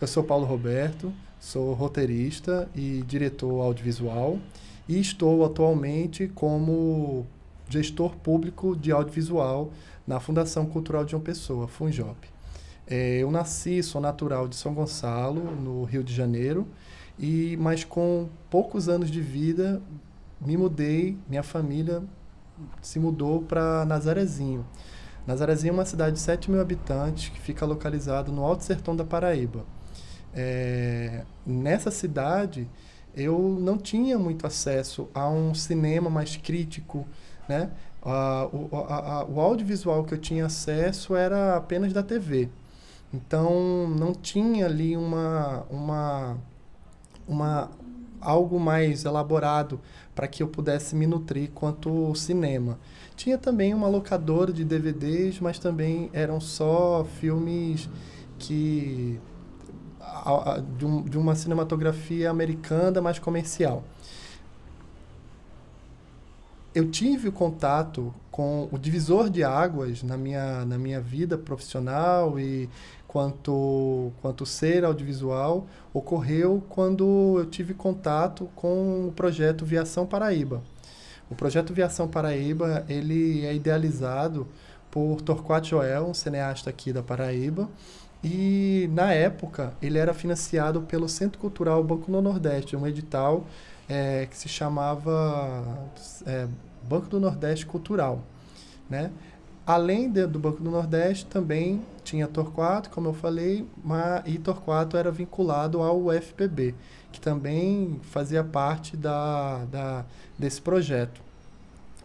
Eu sou Paulo Roberto, sou roteirista e diretor audiovisual e estou atualmente como gestor público de audiovisual na Fundação Cultural de uma Pessoa, Funjop. É, eu nasci, sou natural de São Gonçalo, no Rio de Janeiro, e mas com poucos anos de vida me mudei, minha família se mudou para Nazarezinho. Nazarezinho é uma cidade de 7 mil habitantes que fica localizada no Alto Sertão da Paraíba. É, nessa cidade, eu não tinha muito acesso a um cinema mais crítico, né? A, o, a, a, o audiovisual que eu tinha acesso era apenas da TV. Então, não tinha ali uma, uma, uma algo mais elaborado para que eu pudesse me nutrir quanto cinema. Tinha também uma locadora de DVDs, mas também eram só filmes que de, uma cinematografia americana mais comercial eu tive contato com o divisor de águas na minha, na minha vida profissional e quanto, quanto ser audiovisual ocorreu quando eu tive contato com o projeto Viação Paraíba. O projeto Viação Paraíba ele é idealizado por Torquato Joel, um cineasta aqui da Paraíba, e na época ele era financiado pelo Centro Cultural Banco do Nordeste, um edital é, que se chamava é, Banco do Nordeste Cultural, né? Além de, do Banco do Nordeste, também tinha Torquato, como eu falei, mas, e Torquato era vinculado ao UFPB, que também fazia parte da, da, desse projeto.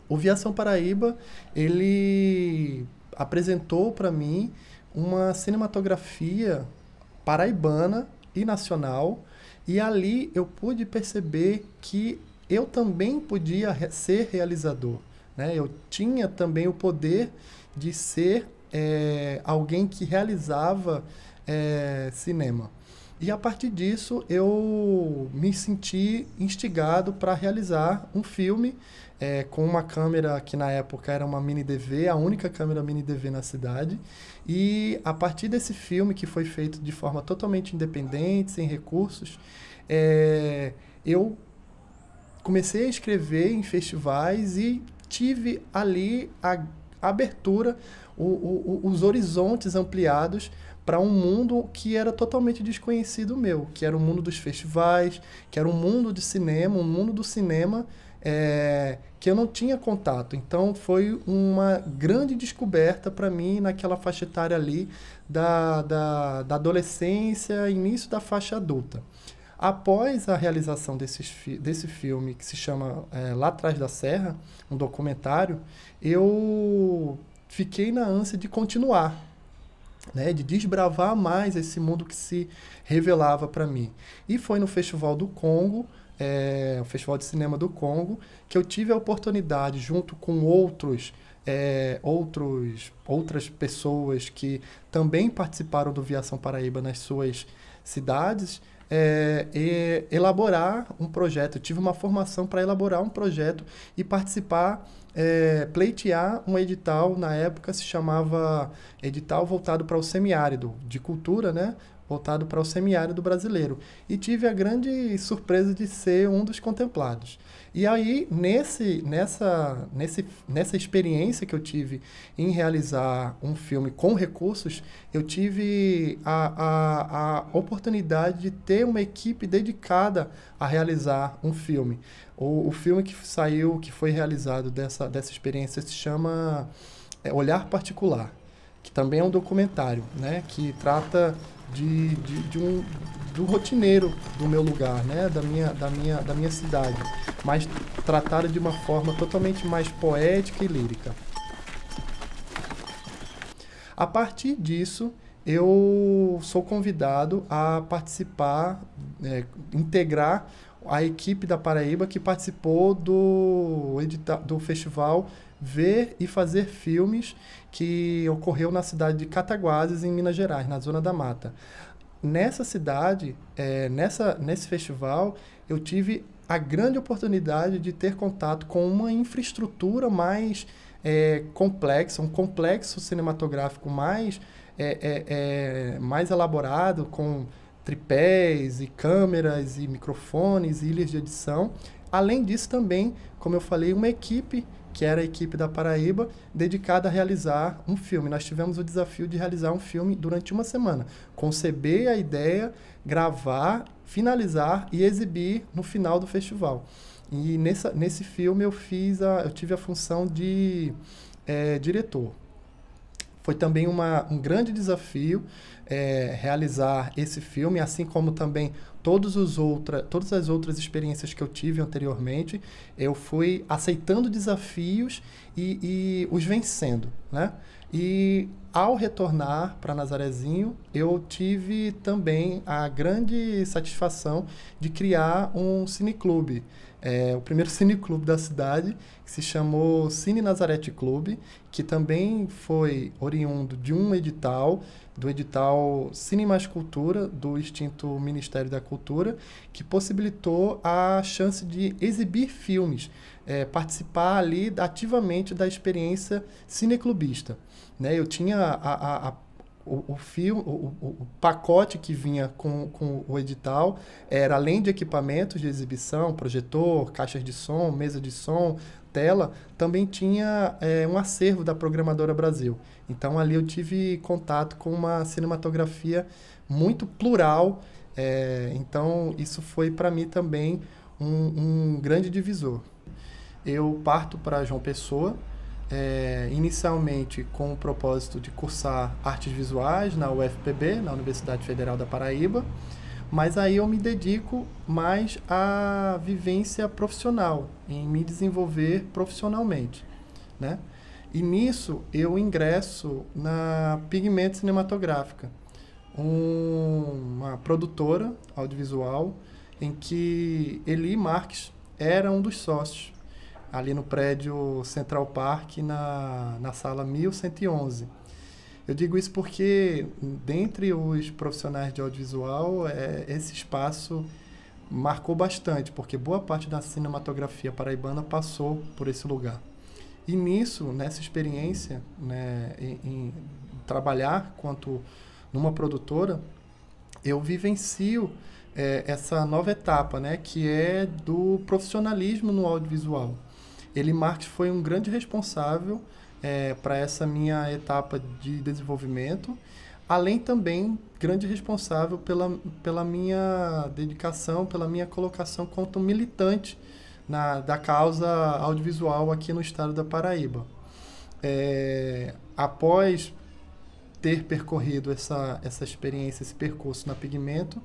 O Viação Paraíba, ele apresentou para mim uma cinematografia paraibana e nacional e ali eu pude perceber que eu também podia ser realizador. Né? Eu tinha também o poder de ser é, alguém que realizava é, cinema. E a partir disso eu me senti instigado para realizar um filme é, com uma câmera que na época era uma mini DV, a única câmera mini DV na cidade. E a partir desse filme, que foi feito de forma totalmente independente, sem recursos, é, eu comecei a escrever em festivais e tive ali a abertura, o, o, os horizontes ampliados para um mundo que era totalmente desconhecido meu, que era o mundo dos festivais, que era um mundo de cinema, um mundo do cinema é, que eu não tinha contato. Então foi uma grande descoberta para mim naquela faixa etária ali da, da, da adolescência, início da faixa adulta. Após a realização desse filme que se chama é, Lá Atrás da Serra, um documentário, eu fiquei na ânsia de continuar né, de desbravar mais esse mundo que se revelava para mim. E foi no Festival do Congo, é, o Festival de Cinema do Congo, que eu tive a oportunidade, junto com outros, é, outros outras pessoas que também participaram do Viação Paraíba nas suas cidades, é, elaborar um projeto. Eu tive uma formação para elaborar um projeto e participar, é, pleitear um edital, na época se chamava edital voltado para o semiárido de cultura, né? voltado para o semiárido brasileiro. E tive a grande surpresa de ser um dos contemplados. E aí, nesse, nessa, nesse, nessa experiência que eu tive em realizar um filme com recursos, eu tive a, a, a oportunidade de ter uma equipe dedicada a realizar um filme. O, o filme que saiu, que foi realizado dessa, dessa experiência, se chama é, Olhar Particular, que também é um documentário, né? Que trata de, de, de um, do rotineiro do meu lugar, né? da, minha, da, minha, da minha cidade, mas tratada de uma forma totalmente mais poética e lírica. A partir disso, eu sou convidado a participar, é, integrar a equipe da Paraíba que participou do, do festival ver e fazer filmes que ocorreu na cidade de Cataguases, em Minas Gerais, na Zona da Mata. Nessa cidade, é, nessa, nesse festival, eu tive a grande oportunidade de ter contato com uma infraestrutura mais é, complexa, um complexo cinematográfico mais, é, é, é mais elaborado, com tripés e câmeras e microfones e ilhas de edição. Além disso, também, como eu falei, uma equipe que era a equipe da Paraíba, dedicada a realizar um filme. Nós tivemos o desafio de realizar um filme durante uma semana. Conceber a ideia, gravar, finalizar e exibir no final do festival. E nessa, nesse filme eu fiz a, eu tive a função de é, diretor. Foi também uma, um grande desafio é, realizar esse filme, assim como também todos os outra, todas as outras experiências que eu tive anteriormente, eu fui aceitando desafios e, e os vencendo, né? E ao retornar para Nazarezinho, eu tive também a grande satisfação de criar um cineclube é, o primeiro cineclube da cidade, que se chamou Cine Nazarete Clube, que também foi oriundo de um edital, do edital Cine Mais Cultura, do extinto Ministério da Cultura, que possibilitou a chance de exibir filmes, é, participar ali ativamente da experiência cineclubista. Né? Eu tinha a, a, a o, o fio, o, o, pacote que vinha com, com o edital era além de equipamentos de exibição, projetor, caixas de som, mesa de som, tela, também tinha é, um acervo da Programadora Brasil. Então ali eu tive contato com uma cinematografia muito plural. É, então isso foi para mim também um, um grande divisor. Eu parto para João Pessoa é, inicialmente com o propósito de cursar artes visuais na UFPB, na Universidade Federal da Paraíba, mas aí eu me dedico mais à vivência profissional, em me desenvolver profissionalmente, né? E nisso eu ingresso na Pigmento Cinematográfica, um, uma produtora audiovisual em que Eli Marques era um dos sócios ali no prédio Central Park, na, na sala 1111. Eu digo isso porque, dentre os profissionais de audiovisual, é, esse espaço marcou bastante, porque boa parte da cinematografia paraibana passou por esse lugar. E nisso, nessa experiência, né, em, em trabalhar quanto numa produtora, eu vivencio é, essa nova etapa, né, que é do profissionalismo no audiovisual. Ele, Marx, foi um grande responsável é, para essa minha etapa de desenvolvimento, além também grande responsável pela, pela minha dedicação, pela minha colocação quanto militante na, da causa audiovisual aqui no estado da Paraíba. É, após ter percorrido essa, essa experiência, esse percurso na Pigmento,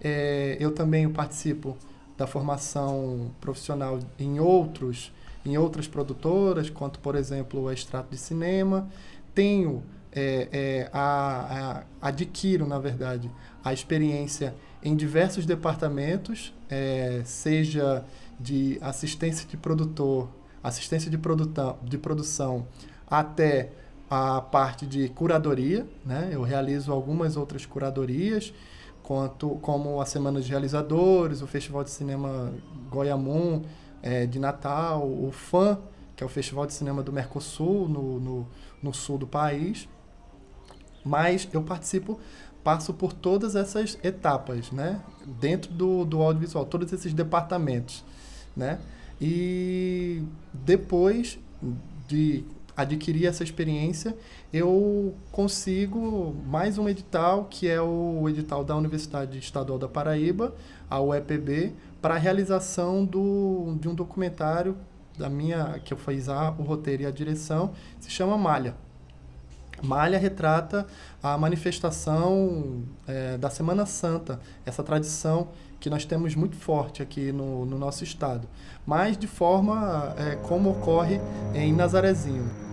é, eu também participo da formação profissional em outros em outras produtoras, quanto, por exemplo, o Extrato de Cinema. Tenho, é, é, a, a, adquiro, na verdade, a experiência em diversos departamentos, é, seja de assistência de produtor, assistência de, produtão, de produção, até a parte de curadoria, né? Eu realizo algumas outras curadorias, quanto como a Semana de Realizadores, o Festival de Cinema Goiamum, é, de Natal, o FAN, que é o Festival de Cinema do Mercosul, no, no, no sul do país. Mas eu participo passo por todas essas etapas, né? Dentro do, do audiovisual, todos esses departamentos, né? E depois de adquirir essa experiência, eu consigo mais um edital, que é o edital da Universidade Estadual da Paraíba, a UEPB, para a realização do, de um documentário da minha que eu fiz a, o roteiro e a direção, se chama Malha Malha retrata a manifestação é, da Semana Santa, essa tradição que nós temos muito forte aqui no, no nosso estado, mas de forma é, como ocorre em Nazarezinho.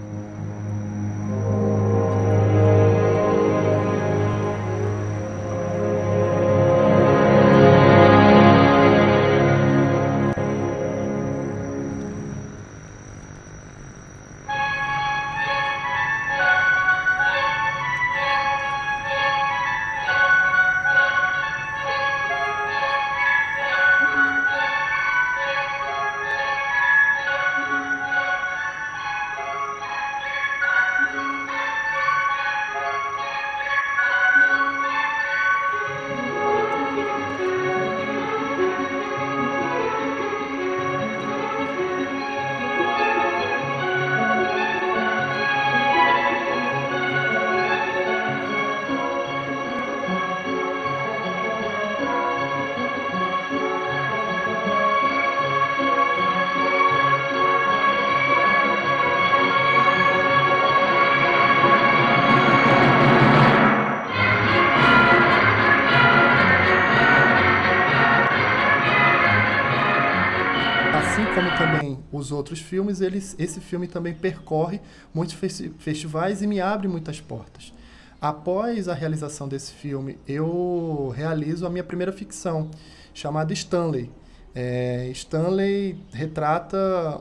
os outros filmes, ele, esse filme também percorre muitos festivais e me abre muitas portas. Após a realização desse filme, eu realizo a minha primeira ficção, chamada Stanley. É, Stanley retrata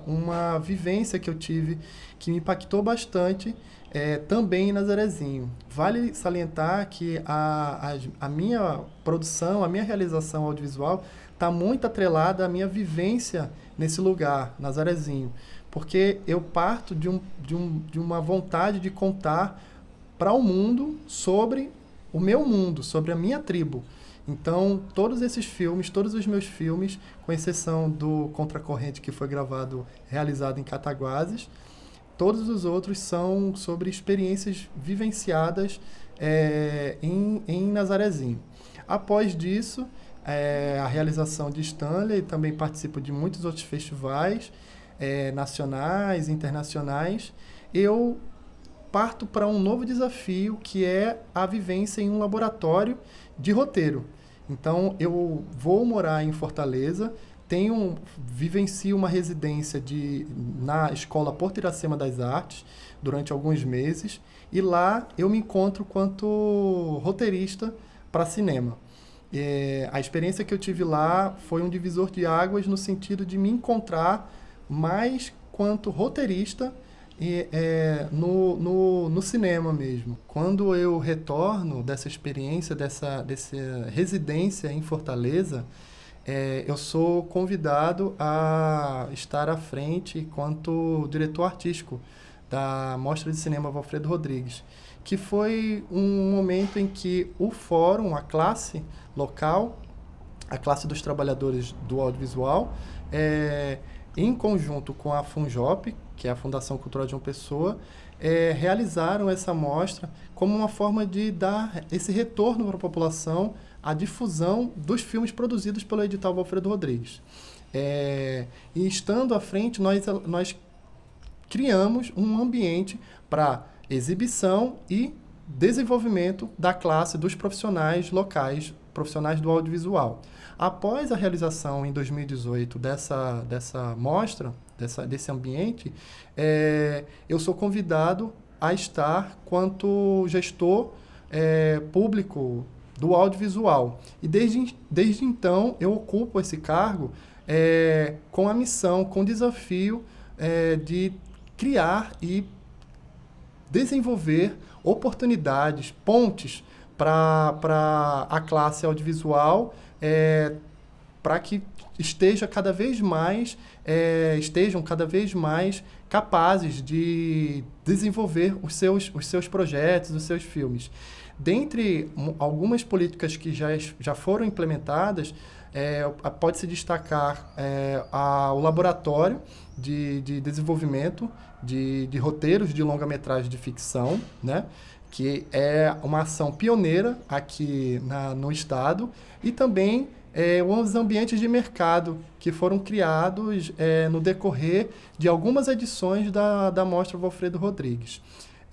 uma vivência que eu tive que me impactou bastante é, também em Nazarezinho. Vale salientar que a, a, a minha produção, a minha realização audiovisual está muito atrelada à minha vivência nesse lugar, Nazarezinho. Porque eu parto de, um, de, um, de uma vontade de contar para o mundo sobre o meu mundo, sobre a minha tribo. Então, todos esses filmes, todos os meus filmes, com exceção do Contracorrente, que foi gravado, realizado em Cataguases, todos os outros são sobre experiências vivenciadas é, em, em Nazarezinho. Após disso, é, a realização de Stanley, também participo de muitos outros festivais é, nacionais, internacionais. Eu parto para um novo desafio que é a vivência em um laboratório de roteiro. Então eu vou morar em Fortaleza, tenho vivencio uma residência de na escola Porto Iracema das Artes durante alguns meses e lá eu me encontro quanto roteirista para cinema. É, a experiência que eu tive lá foi um divisor de águas no sentido de me encontrar mais quanto roteirista e, é, no, no, no, cinema mesmo. Quando eu retorno dessa experiência, dessa, dessa residência em Fortaleza, é, eu sou convidado a estar à frente quanto diretor artístico da Mostra de Cinema Valfredo Rodrigues que foi um momento em que o fórum, a classe local, a classe dos trabalhadores do audiovisual, é, em conjunto com a FUNJOP, que é a Fundação Cultural de uma Pessoa, é, realizaram essa mostra como uma forma de dar esse retorno para a população à difusão dos filmes produzidos pelo edital Alfredo Rodrigues. É, e estando à frente, nós, nós criamos um ambiente para exibição e desenvolvimento da classe dos profissionais locais, profissionais do audiovisual. Após a realização em 2018 dessa, dessa mostra, dessa, desse ambiente, é, eu sou convidado a estar quanto gestor é, público do audiovisual. E desde, desde então eu ocupo esse cargo é, com a missão, com o desafio é, de criar e desenvolver oportunidades, pontes para a classe audiovisual, é, eh, para que esteja cada vez mais é, estejam cada vez mais capazes de desenvolver os seus, os seus projetos, os seus filmes. Dentre algumas políticas que já, já foram implementadas, é, pode-se destacar é, a, o Laboratório de, de Desenvolvimento de, de roteiros de longa-metragem de ficção, né? que é uma ação pioneira aqui na, no estado, e também é, os ambientes de mercado que foram criados é, no decorrer de algumas edições da, da Mostra Valfredo Rodrigues.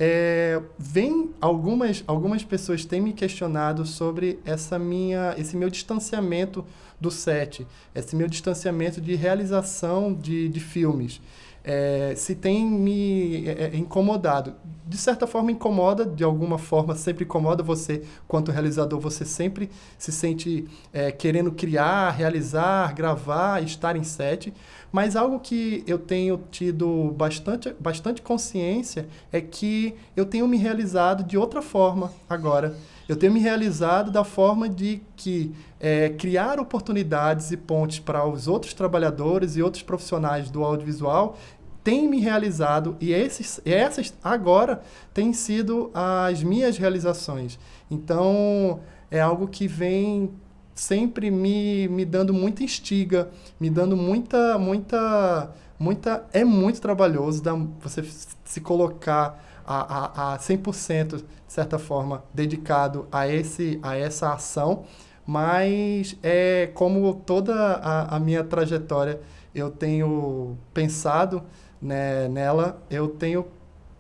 É, vem algumas, algumas pessoas têm me questionado sobre essa minha, esse meu distanciamento do set, esse meu distanciamento de realização de, de filmes é, se tem me é, é, incomodado. De certa forma, incomoda, de alguma forma, sempre incomoda você, quanto realizador, você sempre se sente é, querendo criar, realizar, gravar, estar em set. Mas algo que eu tenho tido bastante, bastante consciência é que eu tenho me realizado de outra forma agora eu tenho me realizado da forma de que é, criar oportunidades e pontes para os outros trabalhadores e outros profissionais do audiovisual tem me realizado e esses, essas agora têm sido as minhas realizações. Então é algo que vem sempre me, me dando muita instiga, me dando muita, muita, muita. É muito trabalhoso da você se colocar a, a, a 100%, de certa forma, dedicado a, esse, a essa ação, mas é como toda a, a minha trajetória eu tenho pensado né, nela, eu tenho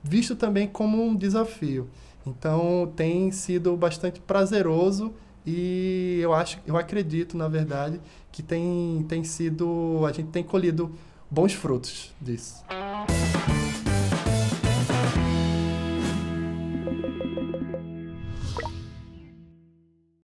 visto também como um desafio. Então tem sido bastante prazeroso e eu acho, eu acredito, na verdade, que tem, tem sido, a gente tem colhido bons frutos disso.